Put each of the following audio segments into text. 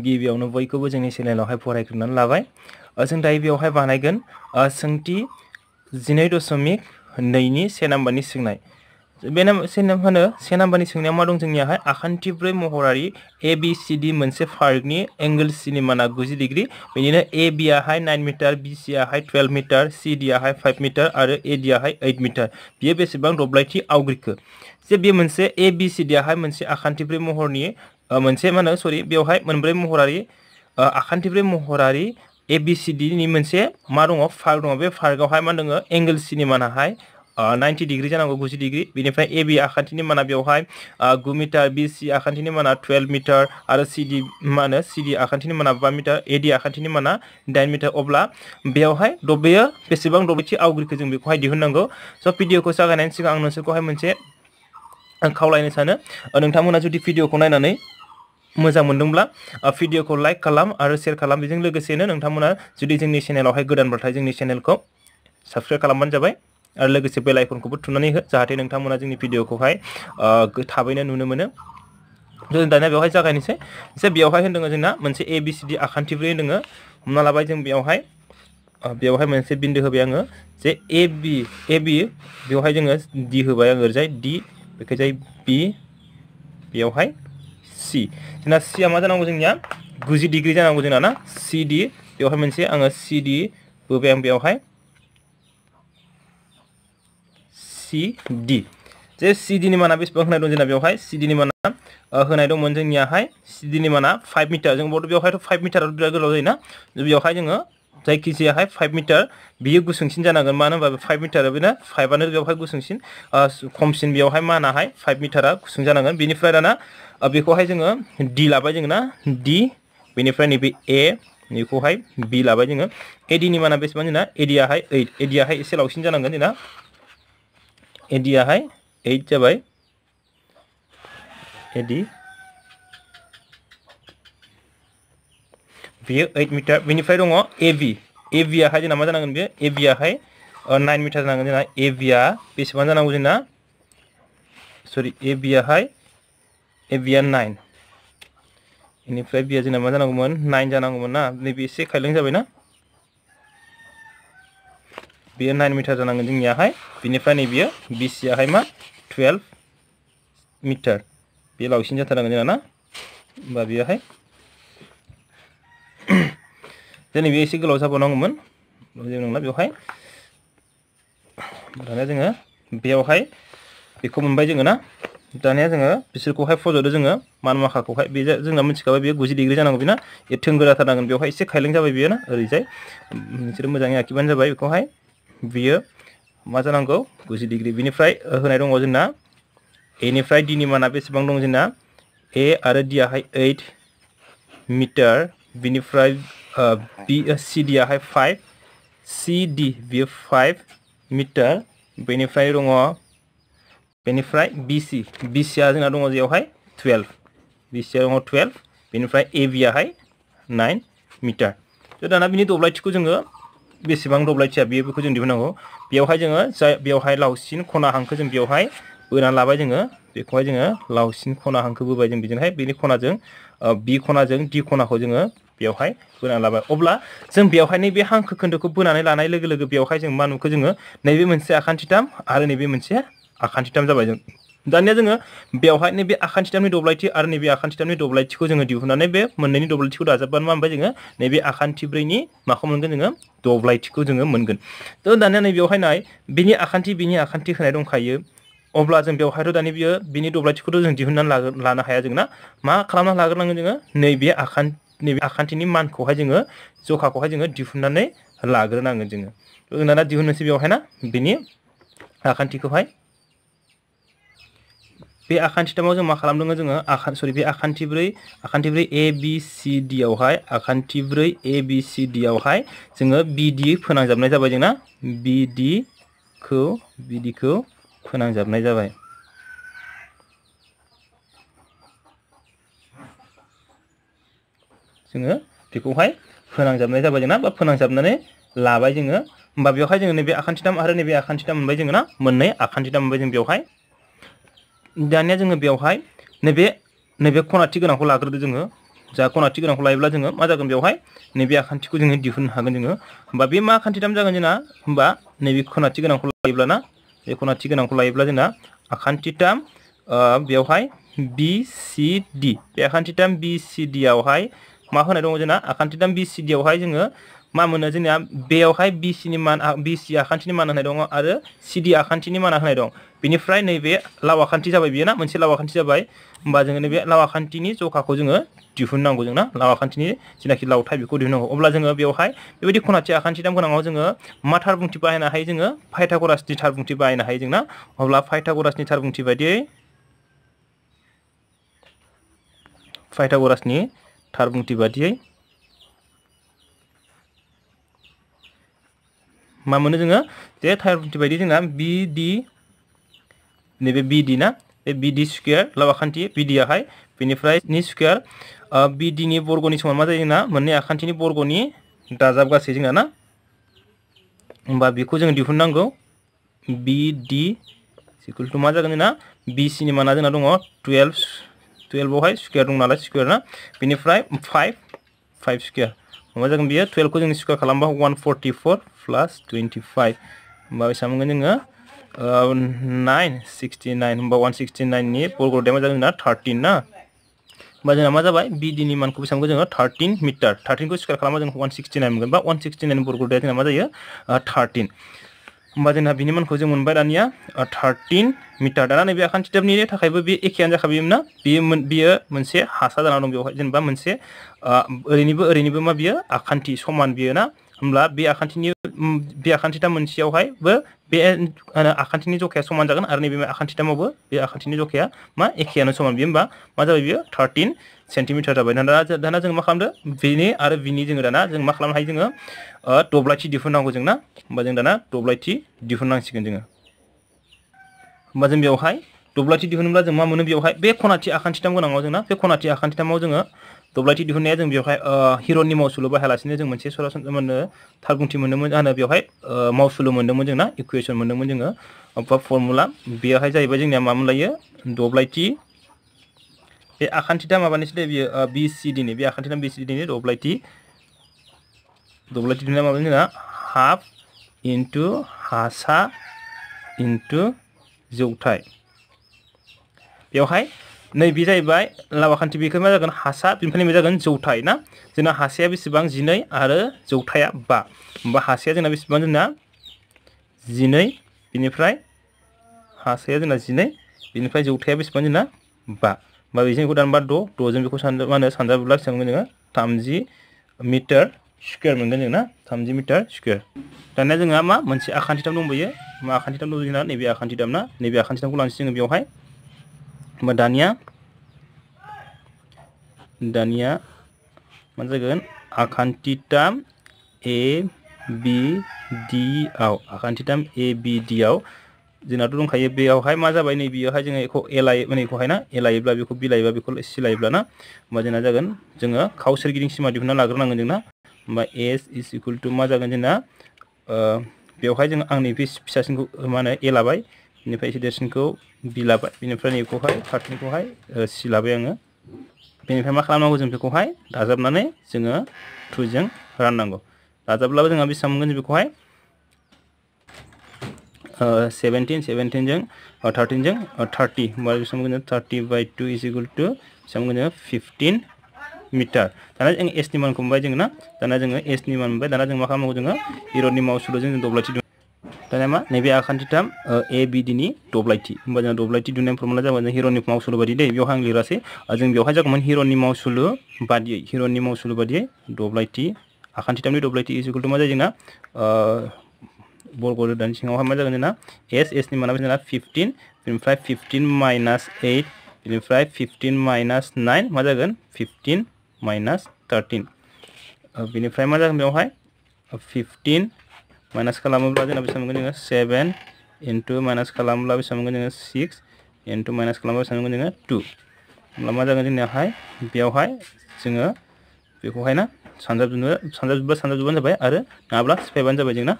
गिबियावनो बयखौबो जोंनि चेनेलावहाय फरायग्रोनानै लाबाय जों दायो बेवहाय बानायगोन सोंथि जिनै दशमिक नैनि से नाम्बारनि सोंनाय बे नाम से होनो से नाम्बारनि सोंनायाव मा दं जोंनियाहाय आखान्थि ब्रै महरारि ए बि सि डि मोनसे पार्कनि एंगोल सिनि माना गुजि डिग्रि बिदिनो ए बिआहाय नाइन मिटार बि सिआहाय टुवेल्भ मिटार सि डिआहाय फाइभ मिटार आरो ए डिआहाय ओइट मिटार बियो बेसेबां दब्लायथि आवग्रिखो जे बे मोनसे ए बि सि डिआहाय मोनसे आखान्थिब्रै महरनि मोनसे मा होनो सरि बेवहाय मोनब्रै महरारि आखान्थिब्रै महरारि ए बि सि डिनि मोनसे मा दङ पार्क दङ बे पार्कआवहाय मा दङ एंगेल सिनि मानाहाय नाइन्टि डिग्रि जानांगौ गुजि डिग्रि बेनिफ्राय ए बि आखान्थिनि माना बेवहाय गु मिटार बि सि आखान्थिनि माना टुवेल्भ मिटार आरो सि डि मा होनो सि डि आखान्थिनि माना बा मिटार ए डि आखान्थिनि माना दाइन मिटार अब्ला बेवहाय दबेयो बेसेबां दबेथि आवग्रिखो जों बेखौहाय दिहुननांगौ स' भिडिअखौ जागायनायनि सिगां आं नोंसोरखौहाय मोनसे खावलायनो सानो नोंथांमोना जुदि भिडिअखौ नायनानै मोजां मोनदोंब्ला भिडिअखौ लाइक खालाम आरो सेयार खालाम बेजों लोगोसेनो नोंथांमोना जुदि जोंनि चेनेलावहाय गोदानब्लाथाय जोंनि चेनेलखौ साबसक्राइब खालामबानो जाबाय आरो लोगोसे बेल आइकनखौबो थुनानै हो जाहाथे नोंथांमोना जोंनि भिडिअखौहाय थाबैनो नुनो मोनो जों दानिया बेवहाय जागायनोसै जे बेवहाय होन्दों जोंना मोनसे ए बि सि डि आखान्थिब्रै होन्दोङो हमना लाबाय जों बेवहाय बेवहाय मोनसे बिन्दो होबाय आङो जे ए बि ए बि बेवहाय जोङो डि होबाय आङो ओरैजाय डि बेखैजाय बि बेवहाय सि जोंना सिया मा जानांगौ जोंनिया गुजि डिग्रि जानांगौ जोंना ना सिडि बेवहाय मोनसे आङो सिडि बोबाय आं बेवहाय सिडि जे सिडिनि माना बेसेबां होनाय दं जोंना बेवहाय सिडिनि माना होनाय दंमोन जोंनियाहाय सिडिनि माना फाइभ मिटार जों बड' बेवहायथ' फाइभ मिटाराथ' बिराद गोलाव जायोना बेवहाय जोङो जायखिजायाहाय फाइभ मिटार बियो गुसुंसिन जानांगोन मानो होनबा फाइभ मिटारा बेना फाइभआनो बेवहाय गुसुंसिन खमसिन बेवहाय मानाहाय फाइभ मिटारा गुसुं जानांगोन बेनिफ्राय दाना बेखौहाय जोङो डि लाबाय जोङो ना डि बेनिफ्राय नैबे ए बेखौहाय बि लाबाय जोङो एडिनि माना बेसेबां जोंना एडियाहाय ओइट एडियाहाय एसे लावसिन जानांगोन जोंना एडियाहाय ओइट जाबाय एडि बेयो ओइट मिटार बेनिफ्राय दङ एभि एभियाहाय जोंना मा जानांगोन बेयो एभियाहाय नाइन मीटर जानांगोन जोंना एभिया बेसेबां जानांगौ जोंना सरि एभियाहाय एभिया नाइन बेनिफ्राय बिया जोंना मा जानांगौमोन नाइन जानांगौमोन ना नैबे एसे खायलें जाबायना बेयो नाइन मिटार जानांगोन जोंनियाहाय बेनिफ्राय नैबेयो बिसियाहाय मा टुवेल्भ मिटार बे लावसिन जाथारनांगोन जोंना ना होमबा बेयोहाय जोंनि बे एसे गोलाव जाबावनांगौमोन जेबो जो बेवहाय दानिया जोङो ना दानिया जोङो बिसोरखौहाय फज'दो जो मान माखाखौहाय को जो मिथिखाबाय बेयो गुजि डिग्रि जानांगौ बेना ए थोंगो जाथारनांगोन बेवहाय एसे खायलें ना ओरैजाय नोंसोरो मोजाङै आखिबानो मा जानांगौ गुजी डिग्री बिनिफ्राय होनाय दङ जोंना एनिफ्राय माना बेसेबां दं जोंना ए आरो डियाहाय ओइट मिटार बिनिफ्राय बी सी दिया है फाइव सी डि बेयो फाइव मिटार बेनिफ्राय दङ बेनिफ्राय बि सि बि सिया जोंना दङ जेयावहाय टुवेल्भ बि सिया दङ टुवेल्भ बेनिफ्राय ए बियाहाय नाइन मिटार थ' दाना बिनि दब्लायथिखौ जोङो बेसेबां दब्लायथिया बेयो बेखौ जों दिहुननांगौ बेयावहाय जोङो जाय बेयावहाय लावसिन खना हांखो जों बेयावहाय बोनानै लाबाय जोङो बेखौहाय जोङो लावसिन खना हांखो बोबाय जों बेजोंहाय बेनि खनाजों बि खनाजों डि खनाखौ जोङो बेवहाय बोनानै लाबाय अब्ला जों बेवहाय नैबे हांखो खोन्दोखौ बोनानै लानाय लोगो लोगो बेवहाय जों मा नुखो जोङो नैबे मोनसे आखान्थिथाम आरो नैबे मोनसे आखान्थिथाम जाबाय जों दानिया जोङो बेवहाय नैबे आखान्थिथामनि दब्लायथि आरो नैबे आखान्थिथामनि दब्लायथिखौ जोङो दिहुननानै बे मोननैनि दब्लायथिखौ दाजाबबानो मा मोनबाय जोङो नैबे आखान्थिब्रैनि माखौ मोनगोन जोङो दब्लायथिखौ जोङो मोनगोन थ' दानिया नैबेयावहाय नाय बिनि आखान्थि बिनि आखान्थि होनाय दंखायो अब्ला जों बेवहायथ' दानि बियो बिनि दब्लायथिखौथ' जों दिहुननानै लानो हाया जोंना मा खालामना लाग्रोनांगोन जोङो नैबे आखान नैबे आखान्थिनि मानखौहाय जोङो जखाखौहाय जोङो दिहुननानै लाग्रोनांगोन जोङो जोंना दिहुननोसै बेवहाय ना बिनि आखान्थिखौहाय बे आखान्थि थामाव जों मा खालामदों जोङो आखान सरि बे आखान्थि ब्रै आखान्थि ब्रै ए बि सि डि आवहाय आखान्थि ए बि सि डि आवहाय जोङो बिडि फोनांजाबनाय जाबाय जोंना बिडिखौ बिडिखौ फोनांजाबनाय जाबाय जोङो बेखौहाय फोनांजाबनाय जाबाय जोंना बा फोनांजाबनानै लाबाय जोङो होमबा बेवहाय जोङो नैबे आखान्थिथाम आरो नैबे आखान्थिथाम मोनबाय जोङो ना मोननै आखान्थिथाम मोनबाय जों बेवहाय दानिया जोङो बेवहाय नैबे नैबे खनाथि गोनांखौ लाग्रोदो जोङो जा खनाथि गोनांखौ लायोब्ला जोङो मा जागोन बेवहाय नैबे आखान्थिखौ जोङो दिहुननो हागोन जोङो होमबा बे मा खान्थिथाम जागोन जोंना होमबा नैबे खनाथि गोनांखौ लायोब्लाना बे खनाथि गोनांखौ लायोब्ला जोंना आखान्थिथाम बेवहाय बि सि डि बे आखान्थिथाम बि सि डिआवहाय मा होनाय दङ जोंना आखान्थिथाम बि सि डियावहाय जोङो मा मोनो जोंनिया बेयावहाय बि सिनि मान बि सि आखान्थिनि मान होनाय दङ आरो सि डि आखान्थिनि मान होनाय दं बेनिफ्राय नैबे लाव आखान्थि जाबाय बियो ना मोनसे लाव आखान्थि जाबाय होमबा जोङो नैबे लाव आखान्थिनि जखाखौ जोङो दिहुननांगौ जोंना लाव आखान्थिनि जेनाखि लावथाय बेखौ दिहुननांगौ अब्ला जोङो बेवहाय बेबायदि खनाथि आखान्थि दाम गोनाङाव जोङो मा थार बुंथि बाहायनो हायो जोङो फाइथागरासनि थार बुंथि बाहायनो हायो जोंना अब्ला फाइथागरासनि थार बुंथि बायदियै फाइथागरासनि थार बुंथि बादियै मा मोनो जोङो जे थार बी बायदि जोंना बिडि नैबे बिडि ना बे बिडि स्कुवेर लावाखान्थि बिडियाहाय बेनिफ्राय नि स्कुवेर बिडिनि बर्गनि समान मा जायो जोंना मोननै आखान्थिनि बर्गनि दाजाब गासै जोंना ना होमबा बेखौ जों दिहुननांगौ बिडि इकुवेल टु मा जागोन जोंना बिसिनि माना जोंना दङ टुवेल्भ टुवेल्भआवहाय स्कुवेर दं नालाय स्कुवेरा बेनिफ्राय फाइभ फाइभ स्कुवेर मा जागोन बियो टुवेल्भखौ जों स्कुवेर खालामबा one forty four plus twenty five होमबा बेसेबां मोनगोन जोङो नाइन सिक्सटी नाइन होमबा सिक्सटी सिक्सटि नाइननि जो मा ना होमबा जोंना मा जाबाय बिडिनि मानखौ बेसेबांखौ जोङो थार्टिन मिटार थार्टिनखौ को खालामबा जों वान नाइन मोनगोन बा वान नाइन बरग'दाया जोंना मा जायो थार्टिन होमबा जोंहा बिनि मानखौ जों मोनबाय दानिया थार्टिन मिटार दाना नैबे आखान्थि टेबनि थाखायबो बे एखेयानो जाखाबायमोन बेयो बेयो मोनसे हासा जाना दं बेवहाय जेनेबा मोनसे ओरैनिबो ओरैनिबो मा बियो आखान्थि समान बियो ना होमब्ला बे आखान्थिनि बे आखान्थिथाम मोनसेयावहायबो बे आखान्थिनि जखाया समान जागोन आरो नैबे आखान्थिथामावबो बे आखान्थिनि जखाया मा एखेयानो समान बे होमबा मा जाबाय बियो थार्टिन सेन्टिमिटार जाबाय दाना दाना जों मा खालामदो बेनि आरो बिनि जोङो दाना जों मा खालामनो हायो जोङो दब्लायथि दिहुननांगौ जोंना होमबा जों दाना दब्लायथि दिहुननांसिगोन जोङो होमबा जों बेवहाय दब्लायथि दिहुनोब्ला जों मा मोनो बेवहाय बे खनाथि आखान्थिथाम गोनाङाव जोंना बे खनाथि आखान्थिथामाव जोङो दब्लायथि दिहुननाया जों बेवहाय हिर'नि मावसुलु बाहायालासिनो जों मोनसे सरासनस्रा मोनो थारबुंथि मोन्दोंमोन जाहोनो बेवहाय मावसुलु मोन्दोंमोन जोंना इकुवेसन मोन्दोंमोन जोङो बा फर्मुला बेवहाय जाहैबाय जोंनिया मा मोनलायो दब्लायथि बे आखान्थिथाम माबानिसोलै बियो बि सि डिनि बे आखान्थिथाम बि सि डिनि दब्लायथि दब्लायथि दिहुननाया माबा जोंना हाफ इन्टु हासा इन्टु जौथाय बेवहाय नैबे जाहैबाय लावाखान्थि बेखौ जागोन हासा बेनिफ्राय जागोन जौथाय ना जोंना हासाया बेसेबां जिनै आरो जौथाया बा होमबा हासाया जोंना बेसेबां जोंना जिनै बेनिफ्राय हासाया जोंना जिनै बेनिफ्राय जौथाया बेसेबां जोंना बा बा बेजों बेखौ दानबा द' द'जों बेखौ सानजा मा होनो सानजाब्ला बेसेबां मोनगोन जोङो थामजि मिटार स्कुवेर मोनगोन जोंना थामजि मिटार स्कुवेर दानिया जोंहा मा मोनसे आखान्थिथाम दंबोयो मा आखान्थिथाम दं जोंना नैबे आखान्थिथाम ना नैबे आखान्थिथामखौ लानोसै जोङो बेवहाय धनिया दानिया मा जागोन आखान्थिथाम ए बि डि आव आखान्थिथाम ए बि डि आव जोंनाथ' दंखायो बेयावहाय मा जाबाय नै बेयावहाय जोङो बेखौ एलायो माने बेखौहाय ना एलायोब्ला बेखौ बिलायोबा बेखौ सिलायोब्ला ना होमबा जोंना जागोन जोङो खाव सिमा दिहुनना लाग्रोनांगोन जोंना होमबा एस इज इकुवेल टु मा जागोन जोंना बेवहाय जों आंनि बे फिसासिनखौ मा होनो एलाबाय बेनिफ्राय एसे देरसिनखौ बिलाबाय बेनिफ्राय नैखौहाय फारनैखौहाय सिलाबाय आङो बेनिफ्राय मा खालामनांगौ जों बेखौहाय दाजाबनानै जोङो थ्रुजों राननांगौ दाजाब्लाबो जोंहा बेसेबां मोनगोन जों बेखौहाय सेभेन्टिन सेभेन्टिनजों थार्टिनजों थार्टि होमबा बेसेबां मोनगोन जों thirty by two is equal to बेसेबां मोनगोन जों मिटार दाना जों एसनि मानखौ मोनबाय जोंना दाना जोङो एसनि मान मोनबाय दाना जों मा खालामनांगौ जोङो इर'नि मावसुल'जों जों दब्लायथि दानिया मा नैबे आखान्थिथाम ए बि डिनि दब्लायथि होमबा जोंहा दब्लायथि दुनायनि फर्मुला जाबाय जों हिर'नि मावसुलु बायदि दै बेवहाय आं लिरासै जों बेवहाय जागौमोन हिर'नि मावसुलु बादियै हिर'नि मावसुलु बादियै दब्लायथि आखान्थिथामनि दब्लायथि इजिकुल टु मा जायो जोंना बल गल दानि सिङावहाय मा जागोन जोंना एस एसनि मानाबा जोंना फिफ्टिन बेनिफ्राय फिफ्टिन माइनास एइट बेनिफ्राय फिफ्टिन माइनास नाइन मा जागोन फिफ्टिन माइनास थार्टिन बेनिफ्राय मा जागोन बेवहाय फिफ्टिन माइनास खालामोब्ला जोंना बेसेबां मोनगोन जोङो 7 इनटु माइनास खालामोब्ला बेसेबां मोनगोन जोङो 6 इनटु माइनास खालामोब्ला बेसेबां मोनगोन जोङो 2 होमब्ला मा जागोन जोंनिया हाय बेयाव हाय जोङो बेखौ बेखौहाय ना सानजाबजोबनो सानजाबजोबबा सानजाबजोबबानो जाबाय आरो नङाब्ला सिफायबानो जाबाय जोंना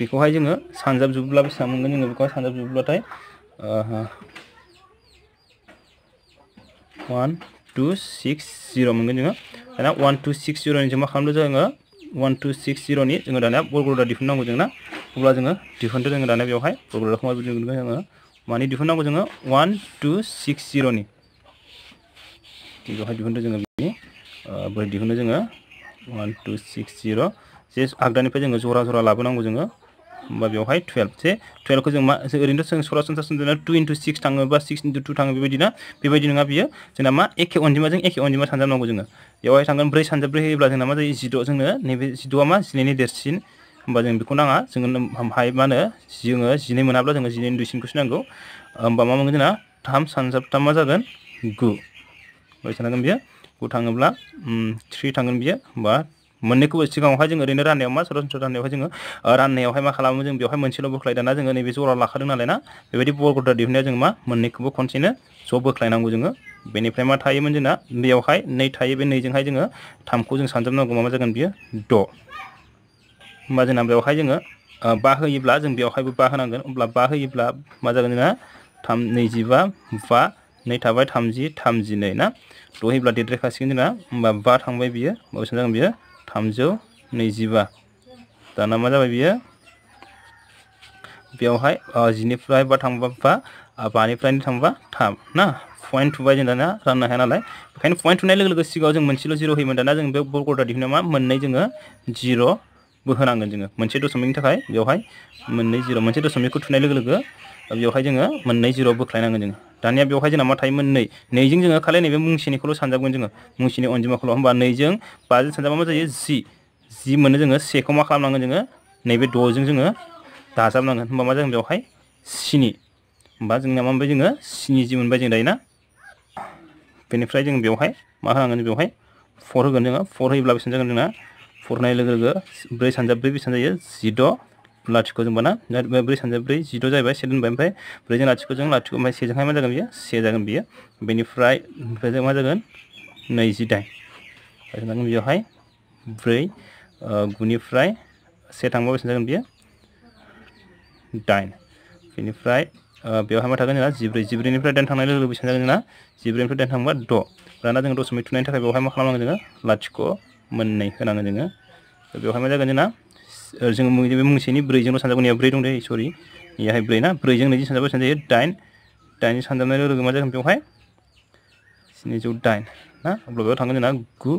बेखौ हाय जोङो सानजाबजोबोब्ला बेसेबां मोनगोन जोङो बेखौहाय सानजाबजोबोब्लाथाय वान टु सिक्स जिर' मोनगोन जोङो दाना वान टु सिक्स जिर'निजों मा खालामदो जोङो वान टु सिक्स जिर'नि जोङो दानिया बल गदा दिहुननांगौ जोंना अब्ला जोङो दिहुनदो जोङो दानिया बेवहाय बल गदाखौ माबोरै दिहुनगोन जोङो मानि दिहुननांगौ जोङो जे आगदानिफ्राय जरा जरा लाबोनांगौ होमबा बेवहाय टुवेल्भ जे टुवेल्भखौ जों मा जों ओरैनोथ' जों सरासनस्रा जोंना टु इन्टु सिक्स थाङो बा सिक्स इन्टु टु थाङो बेबायदि ना बेबायदि नङा बियो जोंना मा एखे अनजिमाजों एखे अनजिमा सानजाबनांगौ जोङो बेवहाय थांगोन मा जायो जिद' जोंनो नैबे जिद'आ मा जिनैनि देरसिन होमबा जों बेखौ नाङा जोङो हाय मा जो जोङो जिनै मोनाब्ला जोङो जिनैनि मा मोनगोन जोंना थाम सानजाबथाम मा जागोन गु ओमफ्राय सानगोन बियो गु मोननैखौबो सिगाङावहाय जोङो ओरैनो राननायाव मा सरासनस्रा राननायावहाय जोङो राननायावहाय मा खालामो जों बेवहाय मोनसेल' बोख्लाय दाना जोङो नैबे जरा लाखादों नालाय ना बेबायदि बल गद्रा दिहुननाया जों मा मोननैखौबो खनसेनो ज' बोख्लायनांगौ जोङो बेनिफ्राय मा थायोमोन जोंना बेयावहाय नै थायो बे नैजोंहाय जोङो थामखौ जों सानजाबनांगौ मा जागोन बियो द' होमबा जोंना बेवहाय जोङो बा होयोब्ला जों बेवहायबो बा होनांगोन अब्ला बा होयोब्ला मा जागोन जोंना थाम नैजिबा बा नै थाबाय थामजि थामजिनै ना द' होयोब्ला देद्रायखासिगोन जोंना होमबा बा थांबाय बियो बेसेबां जागोन बियो थामजौ नैजिबा दाना मा जाबाय बियो बेवहाय जिनिफ्राय बा थांबा बानिफ्रायनो थांबा थाम ना पइन्ट थुबाय जों दाना राननो हाया नालाय बेखायनो पइन्ट थुनाय लोगो लोगो सिगाङाव जों मोनसेल' जिर' होयोमोन दाना जों बे बर्गटा दिहुननायाव मा मोननै जोङो जिर'बो होनांगोन जोङो मोनसे दशमिकनि थाखाय बेवहाय मोननै जिर' मोनसे दशमिकखौ थुनाय लोगो लोगो बेवहाय जोङो मोननै जिर' बोख्लायनांगोन जोङो दानिया बेवहाय जोंना मा थायोमोन नै नैजों जोङो खालि नैबे मुंसेनिखौल' सानजाबगोन जोङो मुंसेनि अनजिमाखौल' होमबा नैजों बाजों सानजाबा मा जायो जि जि मोनो जोङो सेखौ मा खालामनांगोन जोङो नैबे द'जों जोङो दाजाबनांगोन होमबा मा जागोन बेवहाय स्नि होमबा जोंना मा मोनबाय जोङो स्निजि मोनबाय जों दायो बेनिफ्राय जों बेवहाय मा होनांगोन बेवहाय फर होगोन जोङो फर होयोब्ला बेसेबां जागोन जोंना फर होनाय लोगो लोगो ब्रै सानजाब ब्रै बेसेबां जायो जिद' लाथिख'जों बाना ब्रै सानजा ब्रै जिद' जाहैबाय से दोनबाय ओमफ्राय ब्रैजों लाथिख'जों लाथिख' ओमफ्राय सेजोंहाय मा जागोन बियो से जागोन बियो बेनिफ्राय ओमफ्राय जों मा जागोन नैजिदाइन जागोन बेयावहाय ब्रै गुनिफ्राय से थांबा बेसेबां जागोन बियो दाइन बेनिफ्राय बेवहाय मा थागोन जोंना जिब्रै जिब्रैनिफ्राय दाइन थांनाय लोगो लोगो बेसेबां जागोन जोंना जिब्रैनिफ्राय दाइन थांबा द' दाना जोङो दसमिक थुनायनि थाखाय बेवहाय मा खालामनांगोन जोङो लाथिख' मोननै होनांगोन जोङो बेवहाय मा जागोन जोंना जोङो बे मुंसेनि ब्रैजोंल' सानजाबगोन ब्रै दं दे सरि बेहाय ब्रै ना ब्रैजों नैजों सानजाबा सानजायो दाइन दाइनजों सानजाबनाय लोगो मा जागोन बेवहाय स्निजौ ना अब्ला बेयाव थांगोन जोंना गु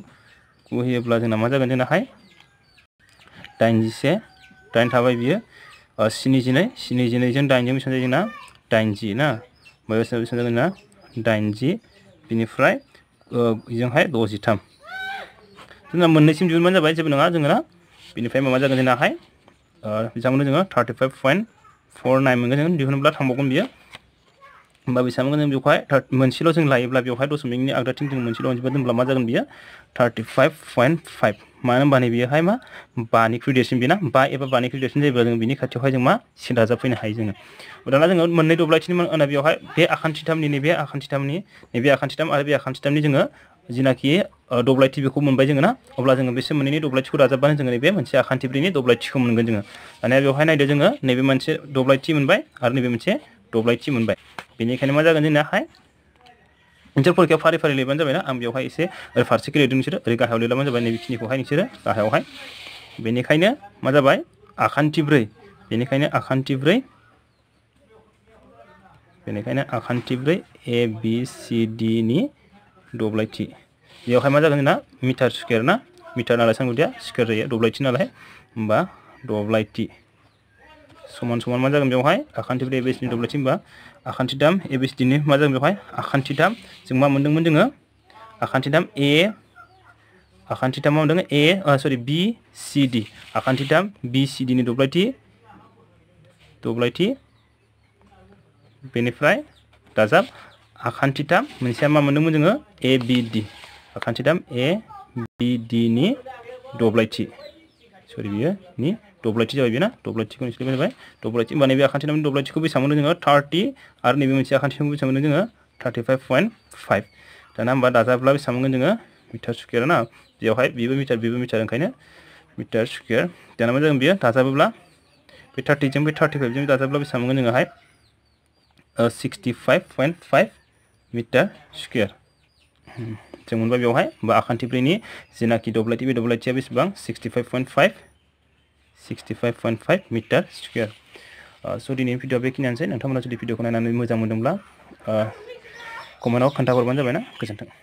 गु होयोब्ला जोंना मा जागोन जोंनाहाय दाइनजिसे दाइन थाबाय बियो स्निजिनै स्निजिनैजों दाइनजों बेसेबां जायो जोंना दाइनजि ना ओमफ्राय बेसेबां बेसेबां जागोन जोंना दाइनजि बिनिफ्राय जोंहाय द'जिथाम जोंना मोननैसिम दिहुनबानो जाबाय जेबो नङा जोंना बिनिफ्राय माबा जागोन जोंनाहाय बेसेबां जोङो thirty five point four nine मोनगोन जों दिहुनोब्ला थांबावगोन बियो होमबा बेसेबां जों बेवहाय मोनसेल' जों लायोब्ला बेवहाय दसमिकनि आगदाथिं जों मोनसेल' मोनसेबा दोनब्ला मा जागोन बियो थार्टि फाइभ पइन्ट फाइभ मानो होनबा बनी बेयोहाय मा बानिख्रुइ देरसिन बेना बा एबा जो देरसिन जो जों बिनि खाथियावहाय जों मा जो दाजाबफैनो हायो जोङो दाना जोङो मोननै दब्लायथिनि होना बेयावहाय बे आखान्थिथामनि नैबे आखान्थिथामनि नैबे आखान्थिथाम आरो बे आखान्थिथामनि जोङो जिनाखि दब्लायथि बेखौ मोनबाय जोङो ना अब्ला जोङो बे मोननैनि दब्लायथिखौ दाजाबबानो जोङो नैबे मोनसे आखान्थिब्रैनि दब्लायथिखौ मोनगोन जोङो दानिया बेवहाय नायदो जोङो नैबे मोनसे दब्लायथि मोनबाय मा जगह जोंनाहाय नोंसोर फरिखायाव फारि फारि लिरबानो जाबाय ना आं बेवहाय एसे ओरै फारसेखै लिरदों नोंसोरो ओरै गाहायाव लिरलाबानो जाबाय नैबेखिनिखौहाय नोंसोरो गाहायावहाय बेनिखायनो मा जाबाय आखान्थिब्रै बेनिखायनो आखान्थिब्रै बेनिखायनो आखान्थिब्रै ए बि सि डि नि दब्लायथि बेवहाय मा जागोन जोंना मिटार स्कुवेर ना मिटार नालाय सानगुदिया स्कुवेर जायो दब्लायथि नालाय होमबा दब्लायथि समान समान मा जागोन बेवहाय आखान्थिनिफ्राय एबिसिनि दब्लायथि होनबा आखान्थि दाम एबिसिडिनि मा जागोन बेवहाय आखान्थि दाम जों मा मोन्दोंमोन जोङो आखान्थि दाम ए आखान्थि दामा मोन्दों ए सरि बि सि डि आखान्थि दाम बि सि डिनि दब्लायथि दब्लायथि बेनिफ्राय दाजाब आखान्थि दाम मोनसेया मा मोन्दोंमोन जोङो ए बि डि आखान्थि दाम ए बि डिनि दब्लायथि सरि बियो नि दब्लायथि जाबाय ना दब्लायथिखौ नोंसोर बाय दब्लायथि होमबा नैबे आखान्थि नामनि दब्लायथिखौ बेसेबां मोनो जोङो थार्टि आरो नैबे मोनसे आखान्थिखौ बेसेबां मोनो जोङो थार्टि फाइभ पइन्ट दाना होमबा दाजाब्ला बेसेबां मोनगोन जोङो मिटार स्कुवेर ना बेवहाय बेबो मिटार बेबो मिटार ओंखायनो मिटार स्कुवेर दाना मा जागोन बेयो दाजाबोब्ला बे थार्टिजों बे थार्टि फाइभजों दाजाब्ला बेसेबां मोनगोन जोङोहाय sixty five point metre square जों मोनबाय बेवहाय होमबा आखान्थिब्रैनि जेनाखि दब्लायथि बे दब्लायथिया बेसेबां सिक्सटि फाइभ पइन्ट फाइभ 65.5 मिटार स्कुवेर स' दिनैनि भिडिअआ बेखिनियानोसै नोंथांमोना जुदि भिडिअखौ नायनानै मोजां मोनदोंब्ला कमेन्टआव uh, खोन्थाहरबानो जाबाय ना